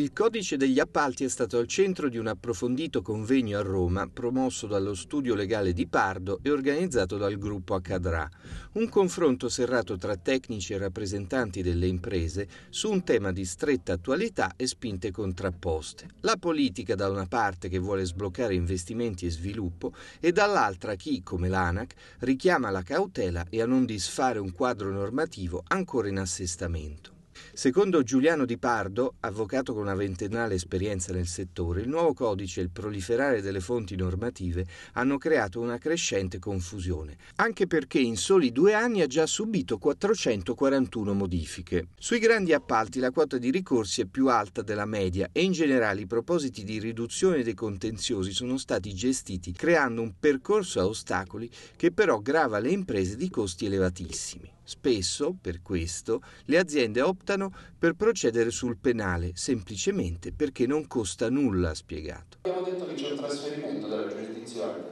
Il codice degli appalti è stato al centro di un approfondito convegno a Roma promosso dallo studio legale di Pardo e organizzato dal gruppo Accadrà. Un confronto serrato tra tecnici e rappresentanti delle imprese su un tema di stretta attualità e spinte contrapposte. La politica da una parte che vuole sbloccare investimenti e sviluppo e dall'altra chi, come l'ANAC, richiama la cautela e a non disfare un quadro normativo ancora in assestamento. Secondo Giuliano Di Pardo, avvocato con una ventennale esperienza nel settore, il nuovo codice e il proliferare delle fonti normative hanno creato una crescente confusione, anche perché in soli due anni ha già subito 441 modifiche. Sui grandi appalti la quota di ricorsi è più alta della media e in generale i propositi di riduzione dei contenziosi sono stati gestiti creando un percorso a ostacoli che però grava le imprese di costi elevatissimi. Spesso, per questo, le aziende optano per procedere sul penale, semplicemente perché non costa nulla, ha spiegato. Abbiamo detto che c'è un trasferimento della giurisdizione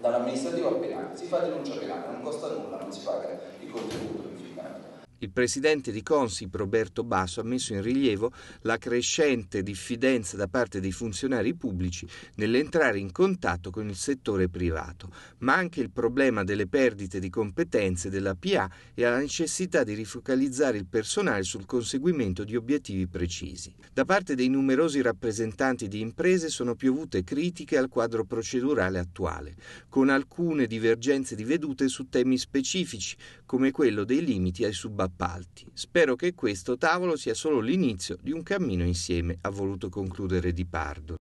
dall'amministrativo al penale, si fa denuncia penale, non costa nulla, non si paga il contributo infine. Il presidente di Consip Roberto Basso ha messo in rilievo la crescente diffidenza da parte dei funzionari pubblici nell'entrare in contatto con il settore privato, ma anche il problema delle perdite di competenze della PA e la necessità di rifocalizzare il personale sul conseguimento di obiettivi precisi. Da parte dei numerosi rappresentanti di imprese sono piovute critiche al quadro procedurale attuale, con alcune divergenze di vedute su temi specifici come quello dei limiti ai subappalti appalti. Spero che questo tavolo sia solo l'inizio di un cammino insieme, ha voluto concludere Di Pardo.